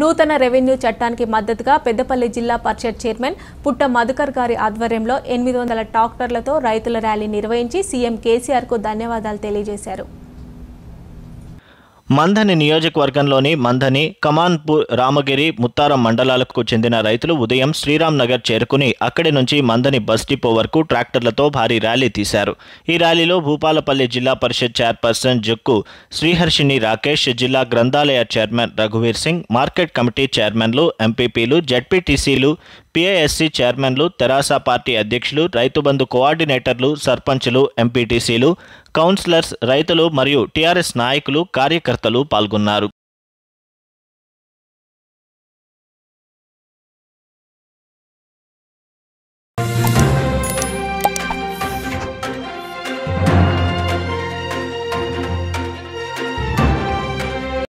నూతన రెవెన్యూ చట్టానికి మద్దతుగా పెద్దపల్లి జిల్లా పరిషత్ చైర్మన్ పుట్ట మధుకర్ గారి ఆధ్వర్యంలో ఎనిమిది వందల ట్రాక్టర్లతో రైతుల ర్యాలీ నిర్వహించి సీఎం కేసీఆర్కు ధన్యవాదాలు తెలియజేశారు మంధని నియోజకవర్గంలోని మంధని కమాన్పూర్ రామగిరి ముత్తారం మండలాలకు చెందిన రైతులు ఉదయం శ్రీరామ్ నగర్ చేరుకుని అక్కడి నుంచి మంధని బస్ డిపో వరకు ట్రాక్టర్లతో భారీ ర్యాలీ తీశారు ఈ ర్యాలీలో భూపాలపల్లి జిల్లా పరిషత్ చైర్పర్సన్ జుక్కు శ్రీహర్షిని రాకేష్ జిల్లా గ్రంథాలయ చైర్మన్ రఘువీర్ సింగ్ మార్కెట్ కమిటీ చైర్మన్లు ఎంపీపీలు జడ్పీటీసీలు పిఐఎస్సి చైర్మన్లు తెరాస పార్టీ అధ్యక్షులు రైతు బంధు కోఆర్డినేటర్లు సర్పంచ్లు ఎంపీటీసీలు కౌన్సిలర్స్ రైతులు మరియు టీఆర్ఎస్ నాయకులు కార్యకర్తలు పాల్గొన్నారు